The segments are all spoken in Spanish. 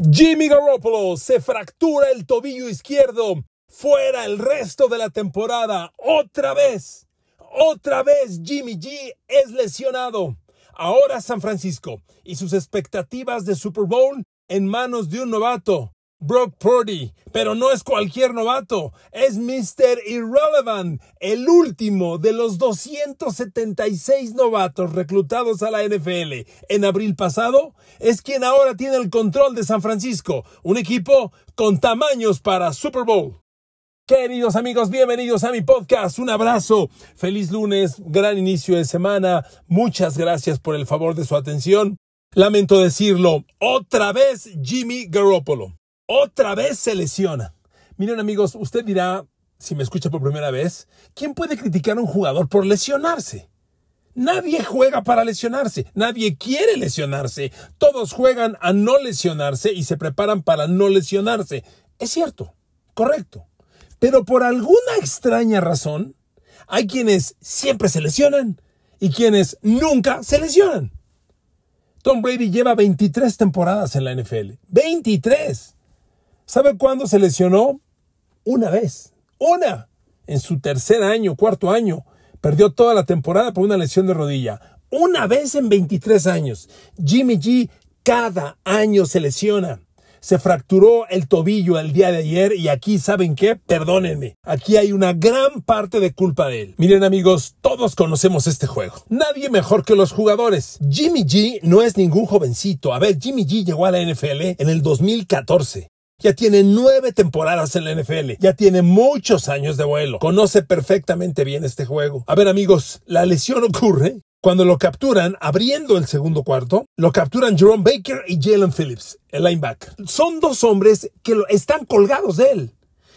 Jimmy Garoppolo se fractura el tobillo izquierdo fuera el resto de la temporada. Otra vez, otra vez Jimmy G es lesionado. Ahora San Francisco y sus expectativas de Super Bowl en manos de un novato. Brock Purdy, pero no es cualquier novato, es Mr. Irrelevant, el último de los 276 novatos reclutados a la NFL en abril pasado, es quien ahora tiene el control de San Francisco, un equipo con tamaños para Super Bowl. Queridos amigos, bienvenidos a mi podcast. Un abrazo. Feliz lunes, gran inicio de semana. Muchas gracias por el favor de su atención. Lamento decirlo, otra vez Jimmy Garoppolo otra vez se lesiona. Miren amigos, usted dirá, si me escucha por primera vez, ¿quién puede criticar a un jugador por lesionarse? Nadie juega para lesionarse, nadie quiere lesionarse, todos juegan a no lesionarse y se preparan para no lesionarse. Es cierto, correcto. Pero por alguna extraña razón, hay quienes siempre se lesionan y quienes nunca se lesionan. Tom Brady lleva 23 temporadas en la NFL. 23. ¿Sabe cuándo se lesionó? Una vez, una, en su tercer año, cuarto año. Perdió toda la temporada por una lesión de rodilla. Una vez en 23 años. Jimmy G cada año se lesiona. Se fracturó el tobillo el día de ayer y aquí, ¿saben qué? Perdónenme. Aquí hay una gran parte de culpa de él. Miren amigos, todos conocemos este juego. Nadie mejor que los jugadores. Jimmy G no es ningún jovencito. A ver, Jimmy G llegó a la NFL en el 2014. Ya tiene nueve temporadas en la NFL, ya tiene muchos años de vuelo, conoce perfectamente bien este juego. A ver amigos, la lesión ocurre cuando lo capturan, abriendo el segundo cuarto, lo capturan Jerome Baker y Jalen Phillips, el linebacker. Son dos hombres que están colgados de él.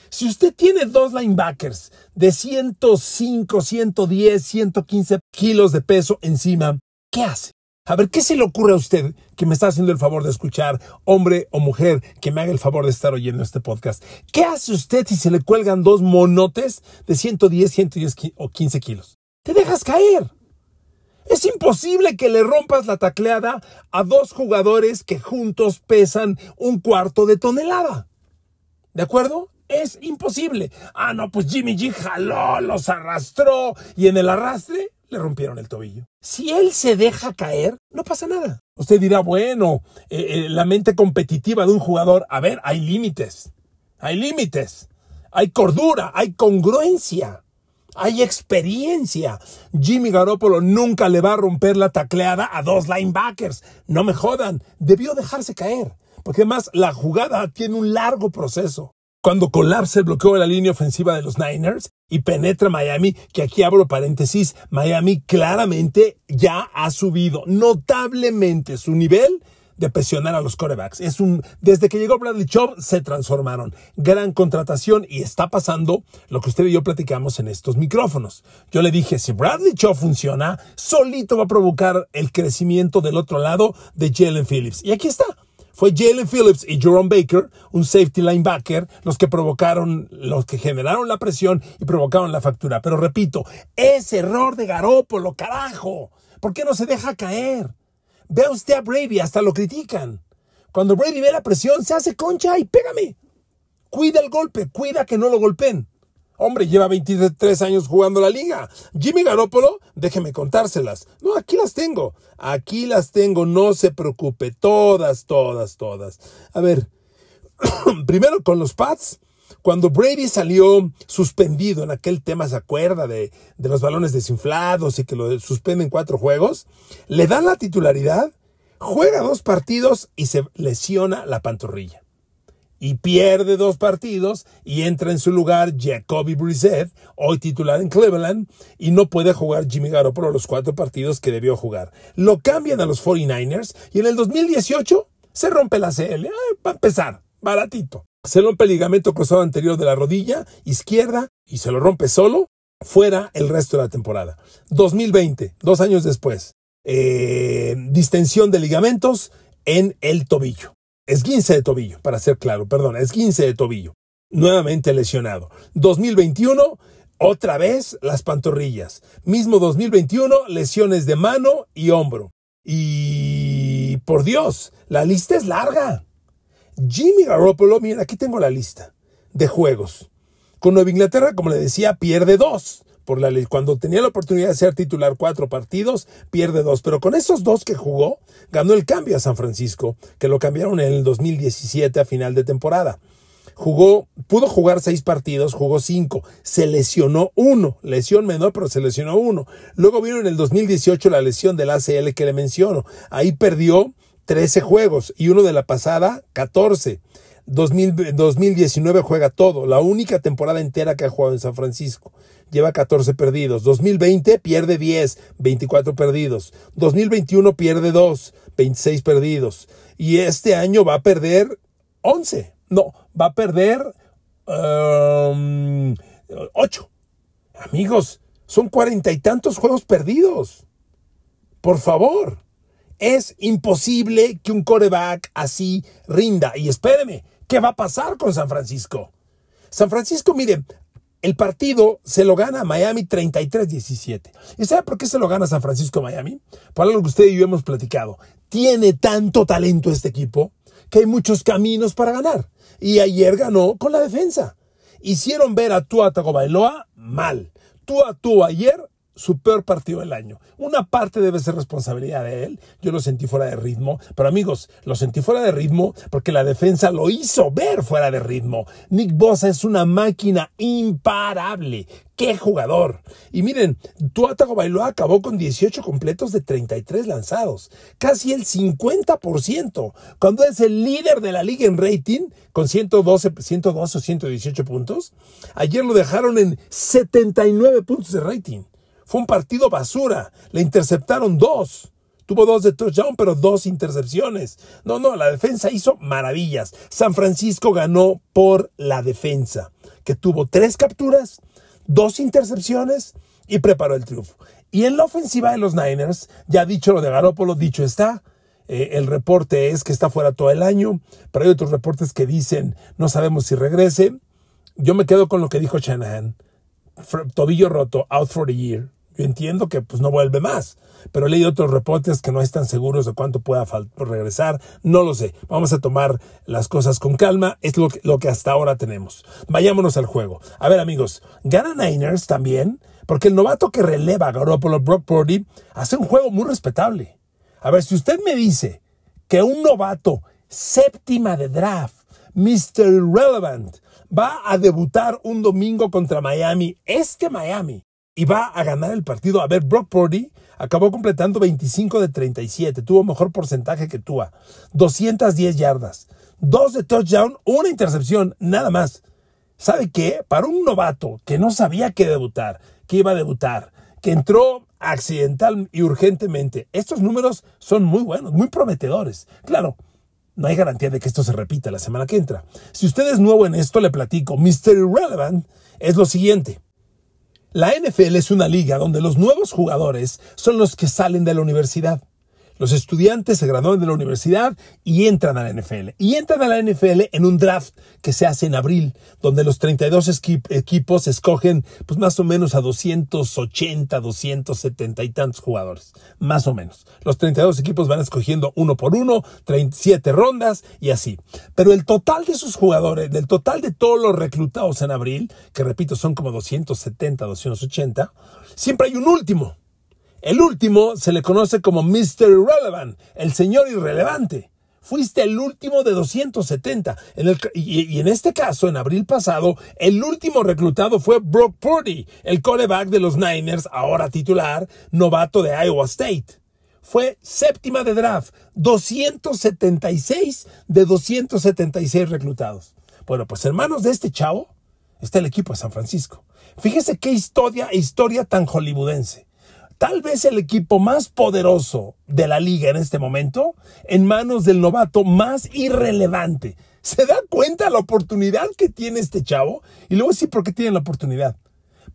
Si usted tiene dos linebackers de 105, 110, 115 kilos de peso encima, ¿qué hace? A ver, ¿qué se le ocurre a usted que me está haciendo el favor de escuchar, hombre o mujer, que me haga el favor de estar oyendo este podcast? ¿Qué hace usted si se le cuelgan dos monotes de 110, 110 o 15 kilos? Te dejas caer. Es imposible que le rompas la tacleada a dos jugadores que juntos pesan un cuarto de tonelada. ¿De acuerdo? Es imposible. Ah, no, pues Jimmy G jaló, los arrastró y en el arrastre le rompieron el tobillo. Si él se deja caer, no pasa nada. Usted dirá, bueno, eh, eh, la mente competitiva de un jugador, a ver, hay límites, hay límites, hay cordura, hay congruencia. Hay experiencia. Jimmy Garoppolo nunca le va a romper la tacleada a dos linebackers. No me jodan. Debió dejarse caer. Porque además la jugada tiene un largo proceso cuando colapsa el bloqueo de la línea ofensiva de los Niners y penetra Miami, que aquí abro paréntesis, Miami claramente ya ha subido notablemente su nivel de presionar a los corebacks. Es un, desde que llegó Bradley Chubb se transformaron. Gran contratación y está pasando lo que usted y yo platicamos en estos micrófonos. Yo le dije, si Bradley Chubb funciona, solito va a provocar el crecimiento del otro lado de Jalen Phillips. Y aquí está. Fue Jalen Phillips y Jerome Baker, un safety linebacker, los que provocaron, los que generaron la presión y provocaron la factura. Pero repito, ese error de Garópolo, carajo. ¿Por qué no se deja caer? Ve usted a Brady, hasta lo critican. Cuando Brady ve la presión, se hace concha y pégame. Cuida el golpe, cuida que no lo golpeen. Hombre, lleva 23 años jugando la liga. Jimmy Garoppolo, déjeme contárselas. No, aquí las tengo. Aquí las tengo, no se preocupe. Todas, todas, todas. A ver, primero con los Pats. Cuando Brady salió suspendido en aquel tema, ¿se acuerda de, de los balones desinflados y que lo suspenden cuatro juegos? Le dan la titularidad, juega dos partidos y se lesiona la pantorrilla y pierde dos partidos y entra en su lugar Jacoby Brissett, hoy titular en Cleveland, y no puede jugar Jimmy Garoppolo los cuatro partidos que debió jugar. Lo cambian a los 49ers y en el 2018 se rompe la CL, eh, Va para empezar, baratito. Se rompe el ligamento cruzado anterior de la rodilla izquierda y se lo rompe solo, fuera el resto de la temporada. 2020, dos años después, eh, distensión de ligamentos en el tobillo esguince de tobillo, para ser claro, perdón, esguince de tobillo, nuevamente lesionado. 2021, otra vez las pantorrillas. Mismo 2021, lesiones de mano y hombro. Y por Dios, la lista es larga. Jimmy Garoppolo, miren, aquí tengo la lista de juegos. Con Nueva Inglaterra, como le decía, pierde dos. Por Cuando tenía la oportunidad de ser titular cuatro partidos, pierde dos. Pero con esos dos que jugó, ganó el cambio a San Francisco, que lo cambiaron en el 2017 a final de temporada. Jugó, pudo jugar seis partidos, jugó cinco, se lesionó uno, lesión menor, pero se lesionó uno. Luego vino en el 2018 la lesión del ACL que le menciono. Ahí perdió 13 juegos y uno de la pasada, 14. 2019 juega todo, la única temporada entera que ha jugado en San Francisco. Lleva 14 perdidos. 2020 pierde 10, 24 perdidos. 2021 pierde 2, 26 perdidos. Y este año va a perder 11. No, va a perder 8. Um, Amigos, son cuarenta y tantos juegos perdidos. Por favor. Es imposible que un coreback así rinda. Y espéreme, ¿Qué va a pasar con San Francisco? San Francisco, mire, el partido se lo gana Miami 33-17. ¿Y sabe por qué se lo gana San Francisco Miami? Por algo que usted y yo hemos platicado. Tiene tanto talento este equipo que hay muchos caminos para ganar. Y ayer ganó con la defensa. Hicieron ver a Tua Tagovailoa mal. Tua Tua ayer su peor partido del año. Una parte debe ser responsabilidad de él. Yo lo sentí fuera de ritmo. Pero amigos, lo sentí fuera de ritmo porque la defensa lo hizo ver fuera de ritmo. Nick Bosa es una máquina imparable. ¡Qué jugador! Y miren, Tuatago Bailó acabó con 18 completos de 33 lanzados, casi el 50%, cuando es el líder de la liga en rating, con 112, 112 o 118 puntos. Ayer lo dejaron en 79 puntos de rating. Fue un partido basura. Le interceptaron dos. Tuvo dos de touchdown, pero dos intercepciones. No, no, la defensa hizo maravillas. San Francisco ganó por la defensa, que tuvo tres capturas, dos intercepciones y preparó el triunfo. Y en la ofensiva de los Niners, ya dicho lo de Garópolo, dicho está. Eh, el reporte es que está fuera todo el año, pero hay otros reportes que dicen no sabemos si regrese. Yo me quedo con lo que dijo Shanahan. Tobillo roto, out for the year entiendo que pues, no vuelve más, pero he leído otros reportes que no están seguros de cuánto pueda regresar. No lo sé. Vamos a tomar las cosas con calma. Es lo que, hasta ahora tenemos. Vayámonos al juego. A ver, amigos, gana Niners también, porque el novato que releva a Garoppolo Brock Purdy hace un juego muy respetable. A ver, si usted me dice que un novato séptima de draft, Mr. Relevant, va a debutar un domingo contra Miami, este Miami, y va a ganar el partido. A ver, Brock Purdy acabó completando 25 de 37, tuvo mejor porcentaje que Tua, 210 yardas, 2 de touchdown, una intercepción, nada más. ¿Sabe qué? Para un novato que no sabía que debutar, que iba a debutar, que entró accidental y urgentemente, estos números son muy buenos, muy prometedores. Claro, no hay garantía de que esto se repita la semana que entra. Si usted es nuevo en esto, le platico. Mr. Relevant es lo siguiente. La NFL es una liga donde los nuevos jugadores son los que salen de la universidad. Los estudiantes se gradúan de la universidad y entran a la NFL. Y entran a la NFL en un draft que se hace en abril, donde los 32 equipos escogen pues más o menos a 280, 270 y tantos jugadores. Más o menos. Los 32 equipos van escogiendo uno por uno, 37 rondas y así. Pero el total de sus jugadores, del total de todos los reclutados en abril, que repito son como 270, 280, siempre hay un último el último se le conoce como Mr. Irrelevant, el señor irrelevante. Fuiste el último de 270. y, en este caso, en abril pasado, el último reclutado fue Brock Purdy, el coreback de los Niners, ahora titular, novato de Iowa State fue séptima de draft, 276 de 276 reclutados. Bueno, pues hermanos de este chavo está el equipo de San Francisco. Fíjese qué historia, historia tan hollywoodense tal vez el equipo más poderoso de la liga en este momento, en manos del novato más irrelevante. ¿Se da cuenta la oportunidad que tiene este chavo? Y luego sí, ¿por qué tiene la oportunidad?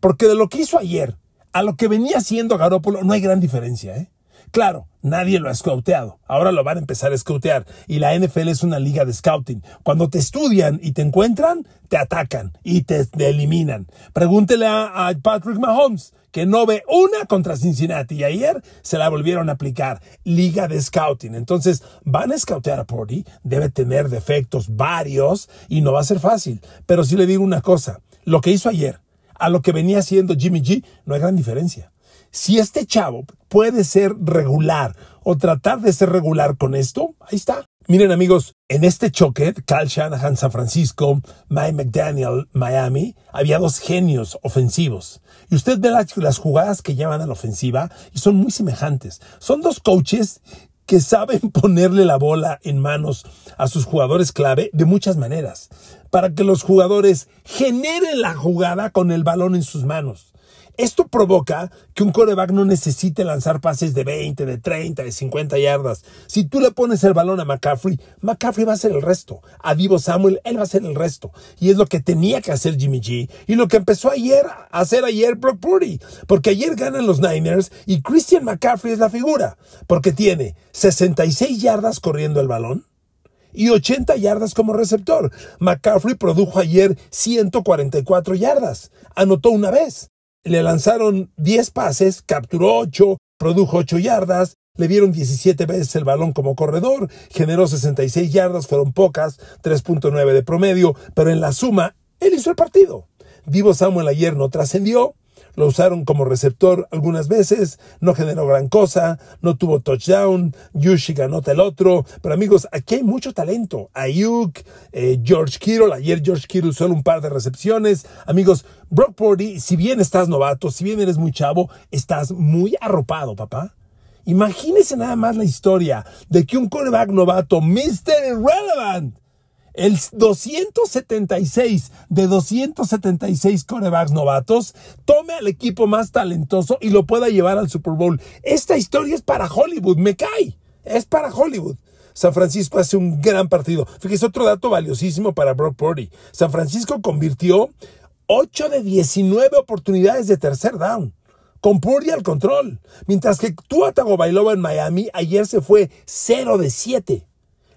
Porque de lo que hizo ayer a lo que venía haciendo Garópolo no hay gran diferencia, ¿eh? Claro, nadie lo ha scouteado. Ahora lo van a empezar a scoutear. Y la NFL es una liga de scouting. Cuando te estudian y te encuentran, te atacan y te, eliminan. Pregúntele a, Patrick Mahomes que no ve una contra Cincinnati y ayer se la volvieron a aplicar. Liga de Scouting. Entonces van a scoutear a Purdy, debe tener defectos varios y no va a ser fácil. Pero sí le digo una cosa, lo que hizo ayer a lo que venía haciendo Jimmy G no hay gran diferencia. Si este chavo puede ser regular o tratar de ser regular con esto, ahí está. Miren amigos, en este choque, Cal Shanahan San Francisco, Mike McDaniel Miami, había dos genios ofensivos. Y usted ve las, las jugadas que llevan a la ofensiva y son muy semejantes. Son dos coaches que saben ponerle la bola en manos a sus jugadores clave de muchas maneras, para que los jugadores generen la jugada con el balón en sus manos. Esto provoca que un coreback no necesite lanzar pases de 20, de 30, de 50 yardas. Si tú le pones el balón a McCaffrey, McCaffrey va a hacer el resto. A Divo Samuel, él va a hacer el resto. Y es lo que tenía que hacer Jimmy G. Y lo que empezó ayer a hacer ayer Brock Purdy. Porque ayer ganan los Niners y Christian McCaffrey es la figura. Porque tiene 66 yardas corriendo el balón y 80 yardas como receptor. McCaffrey produjo ayer 144 yardas. Anotó una vez le lanzaron 10 pases, capturó 8, produjo 8 yardas, le dieron 17 veces el balón como corredor, generó 66 yardas, fueron pocas, 3.9 de promedio, pero en la suma, él hizo el partido. Divo Samuel ayer no trascendió, lo usaron como receptor algunas veces, no generó gran cosa, no tuvo touchdown, Yushi ganó el otro. Pero amigos, aquí hay mucho talento. Ayuk, eh, George Kittle, ayer George Kittle solo un par de recepciones. Amigos, Brock Purdy, si bien estás novato, si bien eres muy chavo, estás muy arropado, papá. Imagínese nada más la historia de que un coreback novato, Mr. Irrelevant, el 276 de 276 corebacks novatos tome al equipo más talentoso y lo pueda llevar al Super Bowl. Esta historia es para Hollywood, me cae. Es para Hollywood. San Francisco hace un gran partido. Fíjese, otro dato valiosísimo para Brock Purdy. San Francisco convirtió 8 de 19 oportunidades de tercer down. Con Purdy al control. Mientras que Tua Tagovailoa en Miami ayer se fue 0 de 7.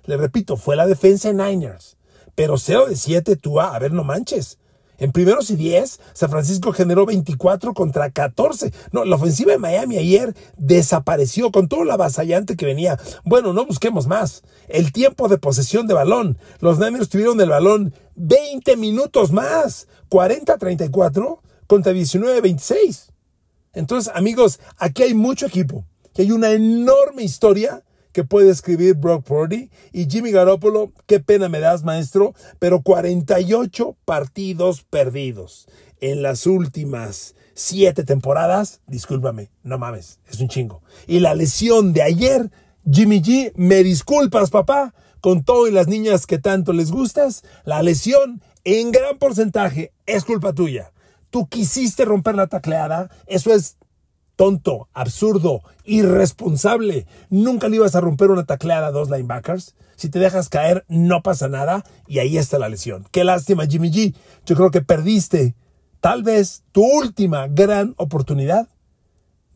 Le repito, fue la defensa en Niners. Pero 0 de 7 tú a ver, no manches. En primeros y 10, San Francisco generó 24 contra 14. No, la ofensiva de Miami ayer desapareció con todo la avasallante que venía. Bueno, no busquemos más. El tiempo de posesión de balón. Los Niners tuvieron el balón 20 minutos más. 40-34 contra 19-26. Entonces, amigos, aquí hay mucho equipo. Que hay una enorme historia que puede escribir Brock Purdy y Jimmy Garoppolo, qué pena me das maestro, pero 48 partidos perdidos en las últimas siete temporadas, discúlpame, no mames, es un chingo. Y la lesión de ayer, Jimmy G, me disculpas papá, con todo y las niñas que tanto les gustas, la lesión en gran porcentaje es culpa tuya. Tú quisiste romper la tacleada, eso es tonto, absurdo, irresponsable. Nunca le ibas a romper una tacleada a dos linebackers. Si te dejas caer, no pasa nada. Y ahí está la lesión. Qué lástima, Jimmy G. Yo creo que perdiste tal vez tu última gran oportunidad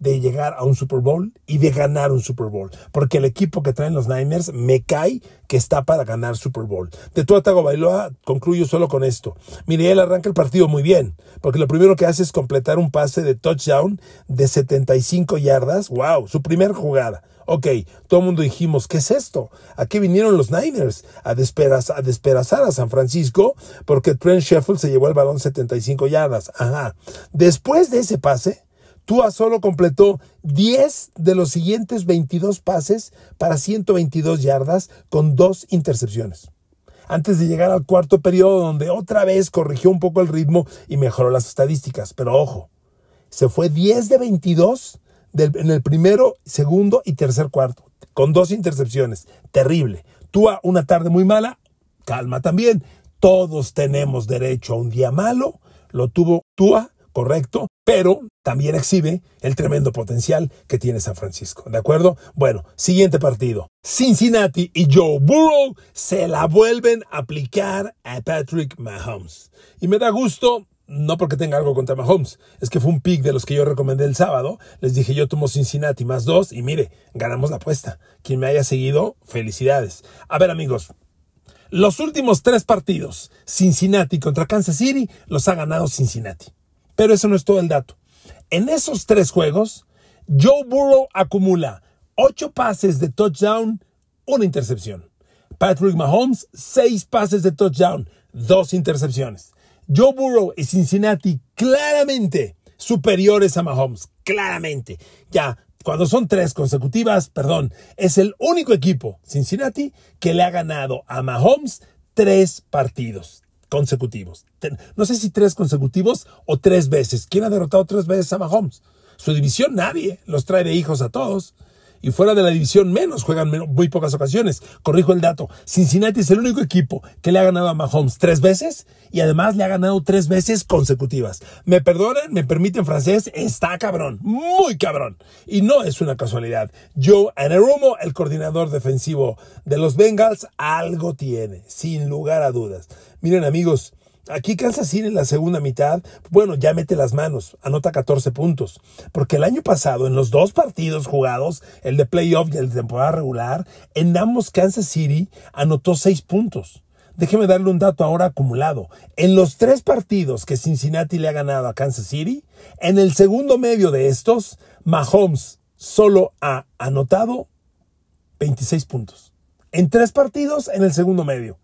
de llegar a un Super Bowl y de ganar un Super Bowl. Porque el equipo que traen los Niners me cae que está para ganar Super Bowl. De Tago Bailoa... concluyo solo con esto. Mire, él arranca el partido muy bien, porque lo primero que hace es completar un pase de touchdown de 75 yardas. ¡Wow! Su primer jugada. Ok, todo el mundo dijimos, ¿qué es esto? ¿A qué vinieron los Niners? A, despedazar a, desperazar a San Francisco porque Trent Sheffield se llevó el balón 75 yardas. Ajá. Después de ese pase, Tua solo completó 10 de los siguientes 22 pases para 122 yardas con dos intercepciones. Antes de llegar al cuarto periodo donde otra vez corrigió un poco el ritmo y mejoró las estadísticas, pero ojo, se fue 10 de 22 en el primero, segundo y tercer cuarto, con dos intercepciones. Terrible. Tua una tarde muy mala, calma también. Todos tenemos derecho a un día malo, lo tuvo Tua correcto, pero también exhibe el tremendo potencial que tiene San Francisco, ¿de acuerdo? Bueno, siguiente partido. Cincinnati y Joe Burrow se la vuelven a aplicar a Patrick Mahomes. Y me da gusto no porque tenga algo contra Mahomes, es que fue un pick de los que yo recomendé el sábado. Les dije, yo tomo Cincinnati más dos y mire, ganamos la apuesta. Quien me haya seguido, felicidades. A ver, amigos, los últimos tres partidos, Cincinnati contra Kansas City, los ha ganado Cincinnati. Pero eso no es todo el dato. En esos tres juegos, Joe Burrow acumula ocho pases de touchdown, una intercepción. Patrick Mahomes, seis pases de touchdown, dos intercepciones. Joe Burrow y Cincinnati claramente superiores a Mahomes, claramente. Ya, cuando son tres consecutivas, perdón, es el único equipo, Cincinnati, que le ha ganado a Mahomes tres partidos consecutivos. No sé si tres consecutivos o tres veces. ¿Quién ha derrotado tres veces a Mahomes? Su división nadie. Los trae de hijos a todos y fuera de la división menos, juegan muy pocas ocasiones. Corrijo el dato, Cincinnati es el único equipo que le ha ganado a Mahomes tres veces y además le ha ganado tres veces consecutivas. Me perdonen? me permiten francés, está cabrón, muy cabrón. Y no es una casualidad. Joe Anerumo, el coordinador defensivo de los Bengals, algo tiene, sin lugar a dudas. Miren amigos, Aquí Kansas City en la segunda mitad, bueno, ya mete las manos, anota 14 puntos, porque el año pasado en los dos partidos jugados, el de playoff y el de temporada regular, en ambos Kansas City anotó 6 puntos. Déjeme darle un dato ahora acumulado. En los tres partidos que Cincinnati le ha ganado a Kansas City, en el segundo medio de estos, Mahomes solo ha anotado 26 puntos. En tres partidos en el segundo medio.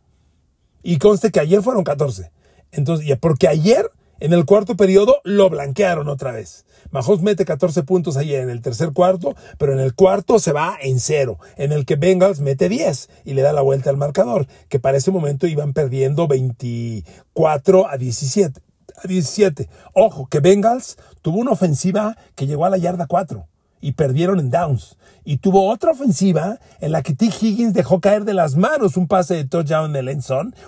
Y conste que ayer fueron 14. Entonces, porque ayer en el cuarto periodo lo blanquearon otra vez. Mahomes mete 14 puntos ayer en el tercer cuarto, pero en el cuarto se va en cero, en el que Bengals mete 10 y le da la vuelta al marcador, que para ese momento iban perdiendo 24 a 17. A 17. Ojo, que Bengals tuvo una ofensiva que llegó a la yarda 4 y perdieron en downs. Y tuvo otra ofensiva en la que T. Higgins dejó caer de las manos un pase de touchdown en el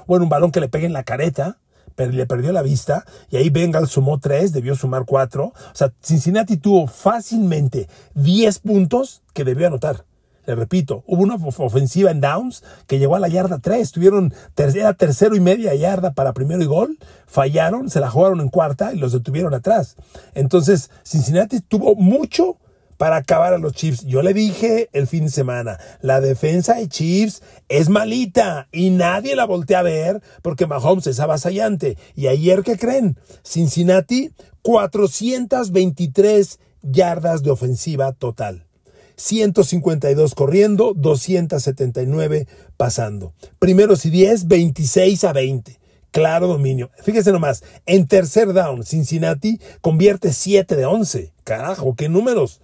o en un balón que le pegue en la careta le perdió la vista y ahí Bengals sumó 3, debió sumar 4. O sea, Cincinnati tuvo fácilmente 10 puntos que debió anotar. Le repito, hubo una ofensiva en downs que llegó a la yarda 3. Tuvieron tercera, tercero y media yarda para primero y gol. Fallaron, se la jugaron en cuarta y los detuvieron atrás. Entonces, Cincinnati tuvo mucho para acabar a los Chiefs. Yo le dije el fin de semana, la defensa de Chiefs es malita y nadie la voltea a ver porque Mahomes es avasallante. Y ayer, ¿qué creen? Cincinnati, 423 yardas de ofensiva total. 152 corriendo, 279 pasando. Primeros y 10, 26 a 20 claro dominio. Fíjese nomás, en tercer down, Cincinnati convierte 7 de 11. Carajo, qué números.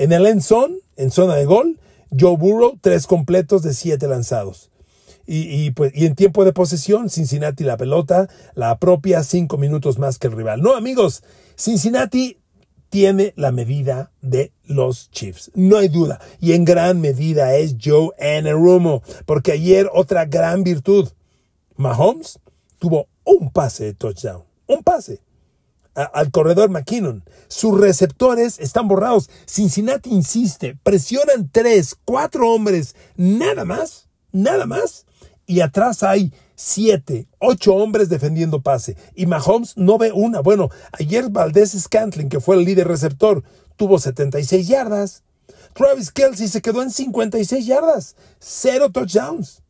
En el end en zona de gol, Joe Burrow, tres completos de siete lanzados. Y, pues, en tiempo de posesión, Cincinnati la pelota la propia cinco minutos más que el rival. No, amigos, Cincinnati tiene la medida de los Chiefs. No hay duda. Y en gran medida es Joe rumo Porque ayer otra gran virtud. Mahomes tuvo un pase de touchdown. Un pase al corredor McKinnon. Sus receptores están borrados. Cincinnati insiste, presionan tres, cuatro hombres, nada más, nada más. Y atrás hay siete, ocho hombres defendiendo pase. Y Mahomes no ve una. Bueno, ayer Valdés Scantling, que fue el líder receptor, tuvo 76 yardas. Travis Kelsey se quedó en 56 yardas, cero touchdowns.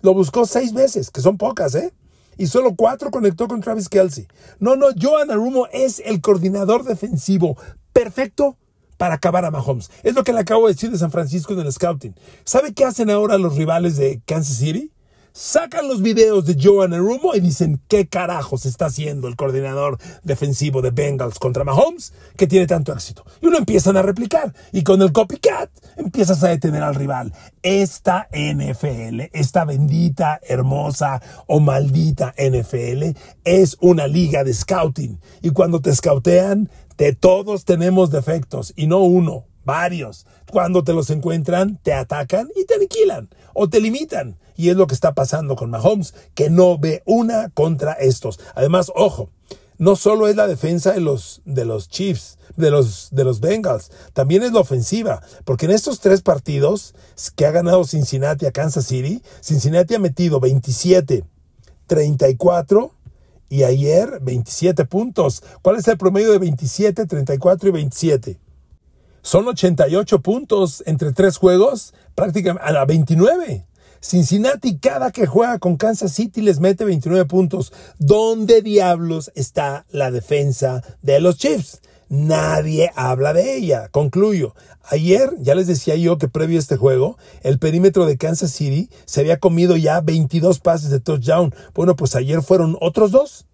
Lo buscó seis veces, que son pocas, ¿eh? y solo cuatro conectó con Travis Kelsey. No, no, Joan Arumo es el coordinador defensivo perfecto para acabar a Mahomes. Es lo que le acabo de decir de San Francisco en el scouting. ¿Sabe qué hacen ahora los rivales de Kansas City? sacan los videos de Joan Arumo y dicen qué carajos está haciendo el coordinador defensivo de Bengals contra Mahomes que tiene tanto éxito. Y uno empiezan a replicar y con el copycat empiezas a detener al rival. Esta NFL, esta bendita, hermosa o maldita NFL es una liga de scouting y cuando te scoutean, de todos tenemos defectos y no uno, varios. Cuando te los encuentran, te atacan y te aniquilan o te limitan. Y es lo que está pasando con Mahomes, que no ve una contra estos. Además, ojo, no solo es la defensa de los, de los Chiefs, de los, de los Bengals, también es la ofensiva, porque en estos tres partidos que ha ganado Cincinnati a Kansas City, Cincinnati ha metido 27, 34 y ayer 27 puntos. ¿Cuál es el promedio de 27, 34 y 27? Son 88 puntos entre tres juegos, prácticamente a la 29. Cincinnati cada que juega con Kansas City les mete 29 puntos. ¿Dónde diablos está la defensa de los Chiefs? Nadie habla de ella. Concluyo. Ayer ya les decía yo que previo a este juego, el perímetro de Kansas City se había comido ya 22 pases de touchdown. Bueno, pues ayer fueron otros dos.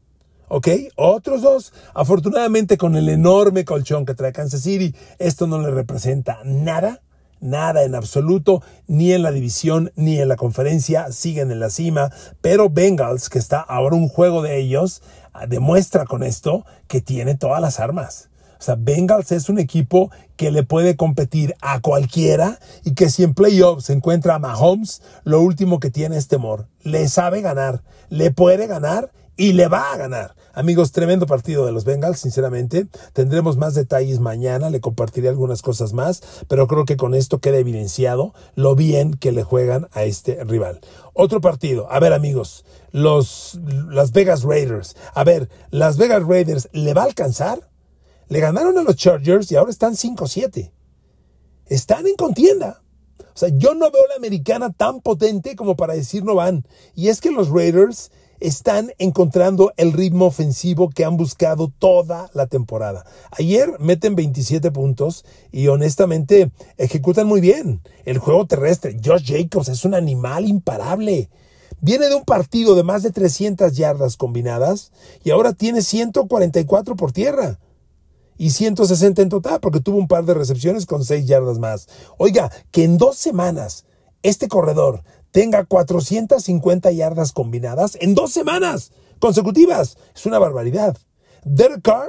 ¿ok? Otros dos, afortunadamente con el enorme colchón que trae Kansas City, esto no le representa nada, nada en absoluto, ni en la división, ni en la conferencia, siguen en la cima, pero Bengals, que está ahora un juego de ellos, demuestra con esto que tiene todas las armas. O sea, Bengals es un equipo que le puede competir a cualquiera y que si en playoffs encuentra a Mahomes, lo último que tiene es temor. Le sabe ganar, le puede ganar y le va a ganar. Amigos, tremendo partido de los Bengals, sinceramente. Tendremos más detalles mañana, le compartiré algunas cosas más, pero creo que con esto queda evidenciado lo bien que le juegan a este rival. Otro partido, a ver amigos, los Las Vegas Raiders. A ver, Las Vegas Raiders, ¿le va a alcanzar? Le ganaron a los Chargers y ahora están 5-7. Están en contienda. O sea, yo no veo la americana tan potente como para decir no van. Y es que los Raiders están encontrando el ritmo ofensivo que han buscado toda la temporada. Ayer meten 27 puntos y honestamente ejecutan muy bien el juego terrestre. Josh Jacobs es un animal imparable. Viene de un partido de más de 300 yardas combinadas y ahora tiene 144 por tierra y 160 en total porque tuvo un par de recepciones con 6 yardas más. Oiga, que en dos semanas este corredor tenga 450 yardas combinadas en dos semanas consecutivas. Es una barbaridad. Derek Carr,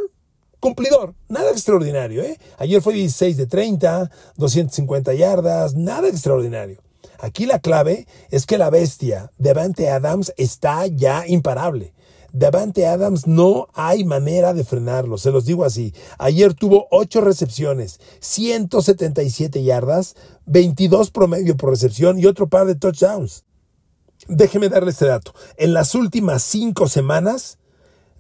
cumplidor, nada extraordinario. ¿eh? Ayer fue 16 de 30, 250 yardas, nada extraordinario. Aquí la clave es que la bestia, Devante Adams, está ya imparable. Avante Adams no hay manera de frenarlo, se los digo así. Ayer tuvo 8 recepciones, 177 yardas, 22 promedio por recepción y otro par de touchdowns. Déjeme darle este dato. En las últimas 5 semanas,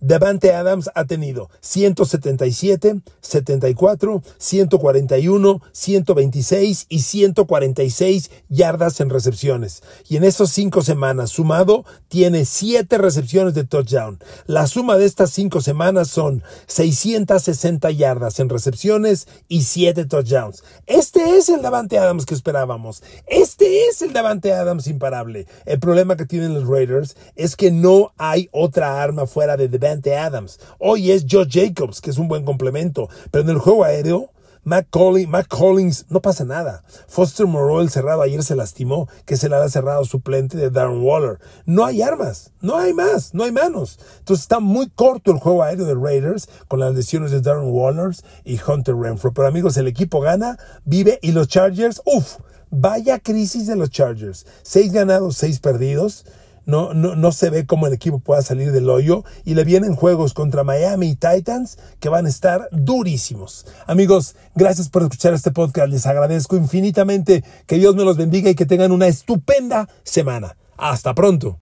Devante Adams ha tenido 177, 74, 141, 126 y 146 yardas en recepciones. Y en esas cinco semanas, sumado, tiene siete recepciones de touchdown. La suma de estas cinco semanas son 660 yardas en recepciones y siete touchdowns. Este es el Devante Adams que esperábamos. Este es el Devante Adams imparable. El problema que tienen los Raiders es que no hay otra arma fuera de Devante Adams. Hoy es Joe Jacobs, que es un buen complemento. Pero en el juego aéreo, Matt Collins, no pasa nada. Foster Moreau, el cerrado, ayer se lastimó, que se le ala cerrado suplente de Darren Waller. No hay armas, no hay más, no hay manos. Entonces está muy corto el juego aéreo de Raiders con las lesiones de Darren Waller y Hunter Renfro. Pero amigos, el equipo gana, vive y los Chargers, uff, vaya crisis de los Chargers. Seis ganados, seis perdidos no, no, no se ve cómo el equipo pueda salir del hoyo y le vienen juegos contra Miami y Titans que van a estar durísimos. Amigos, gracias por escuchar este podcast, les agradezco infinitamente, que Dios me los bendiga y que tengan una estupenda semana. Hasta pronto.